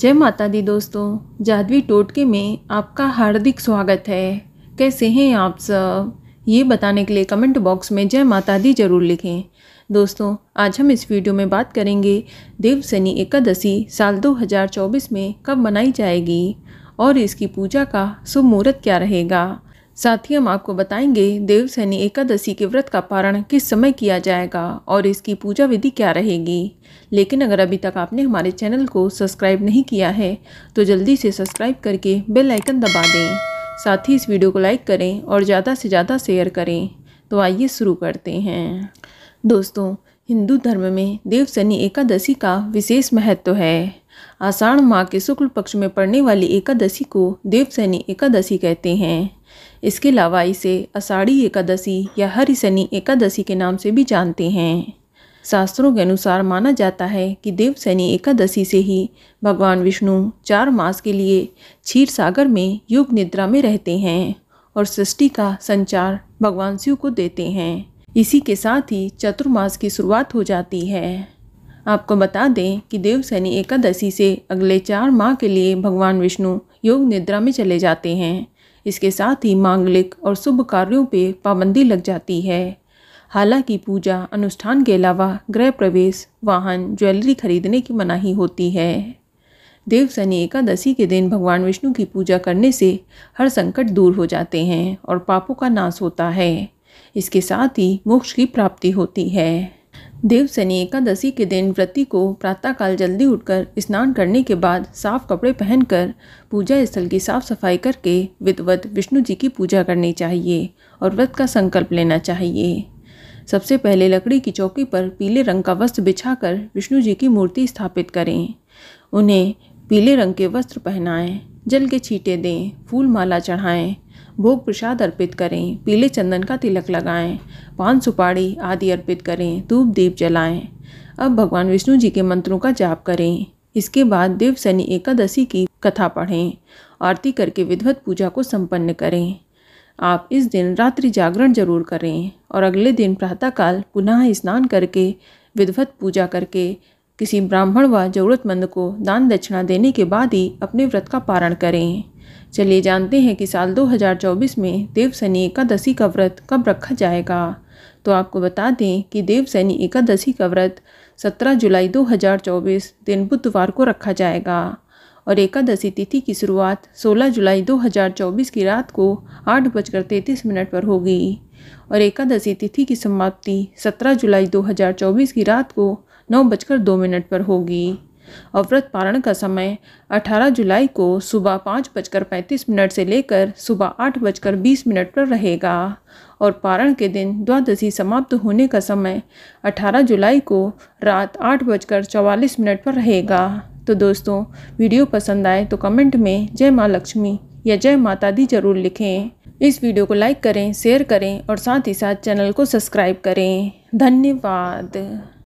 जय माता दी दोस्तों जादवी टोटके में आपका हार्दिक स्वागत है कैसे हैं आप सब ये बताने के लिए कमेंट बॉक्स में जय माता दी जरूर लिखें दोस्तों आज हम इस वीडियो में बात करेंगे देवसनी एकादशी साल 2024 में कब मनाई जाएगी और इसकी पूजा का शुभ मुहूर्त क्या रहेगा साथ ही हम आपको बताएंगे देवसैनी एकादशी के व्रत का पारण किस समय किया जाएगा और इसकी पूजा विधि क्या रहेगी लेकिन अगर अभी तक आपने हमारे चैनल को सब्सक्राइब नहीं किया है तो जल्दी से सब्सक्राइब करके बेल आइकन दबा दें साथ ही इस वीडियो को लाइक करें और ज़्यादा से ज़्यादा शेयर करें तो आइए शुरू करते हैं दोस्तों हिंदू धर्म में देवसैनी एकादशी का विशेष महत्व है आषाढ़ माह के शुक्ल पक्ष में पड़ने वाली एकादशी को देवसैनी एकादशी कहते हैं इसके अलावा इसे आषाढ़ी एकादशी या हरि शनि एकादशी के नाम से भी जानते हैं शास्त्रों के अनुसार माना जाता है कि देव शनि एकादशी से ही भगवान विष्णु चार मास के लिए क्षीर सागर में योग निद्रा में रहते हैं और सृष्टि का संचार भगवान शिव को देते हैं इसी के साथ ही चतुर्मास की शुरुआत हो जाती है आपको बता दें कि देवसैनी एकादशी से अगले चार माह के लिए भगवान विष्णु योग निद्रा में चले जाते हैं इसके साथ ही मांगलिक और शुभ कार्यों पर पाबंदी लग जाती है हालांकि पूजा अनुष्ठान के अलावा गृह प्रवेश वाहन ज्वेलरी खरीदने की मनाही होती है देवसनी एकादशी के दिन भगवान विष्णु की पूजा करने से हर संकट दूर हो जाते हैं और पापों का नाश होता है इसके साथ ही मोक्ष की प्राप्ति होती है देवशनि एकादशी के दिन व्रति को प्रातःकाल जल्दी उठकर स्नान करने के बाद साफ कपड़े पहनकर पूजा स्थल की साफ सफाई करके विधवत विष्णु जी की पूजा करनी चाहिए और व्रत का संकल्प लेना चाहिए सबसे पहले लकड़ी की चौकी पर पीले रंग का वस्त्र बिछाकर विष्णु जी की मूर्ति स्थापित करें उन्हें पीले रंग के वस्त्र पहनाएं जल के छींटे दें फूल माला चढ़ाएं भोग प्रसाद अर्पित करें पीले चंदन का तिलक लगाएं पान सुपाड़ी आदि अर्पित करें धूप दीप जलाएं अब भगवान विष्णु जी के मंत्रों का जाप करें इसके बाद देव शनि एकादशी की कथा पढ़ें आरती करके विधवत पूजा को संपन्न करें आप इस दिन रात्रि जागरण जरूर करें और अगले दिन प्रातःकाल पुनः स्नान करके विधवत पूजा करके किसी ब्राह्मण व जरूरतमंद को दान दक्षिणा देने के बाद ही अपने व्रत का पारण करें चलिए जानते हैं कि साल 2024 में देवसैनी एकादशी का व्रत कब रखा जाएगा तो आपको बता दें कि देवसैनी एकादशी का व्रत 17 जुलाई 2024 दिन बुधवार को रखा जाएगा और एकादशी तिथि की शुरुआत 16 जुलाई 2024 की रात को आठ बजकर तैंतीस मिनट पर होगी और एकादशी तिथि की समाप्ति 17 जुलाई 2024 की रात को नौ बजकर दो मिनट पर होगी और व्रत पारण का समय 18 जुलाई को सुबह पाँच बजकर पैंतीस मिनट से लेकर सुबह आठ बजकर बीस मिनट पर रहेगा और पारण के दिन द्वादशी समाप्त होने का समय 18 जुलाई को रात आठ बजकर चवालीस मिनट पर रहेगा तो दोस्तों वीडियो पसंद आए तो कमेंट में जय माँ लक्ष्मी या जय माता दी जरूर लिखें इस वीडियो को लाइक करें शेयर करें और साथ ही साथ चैनल को सब्सक्राइब करें धन्यवाद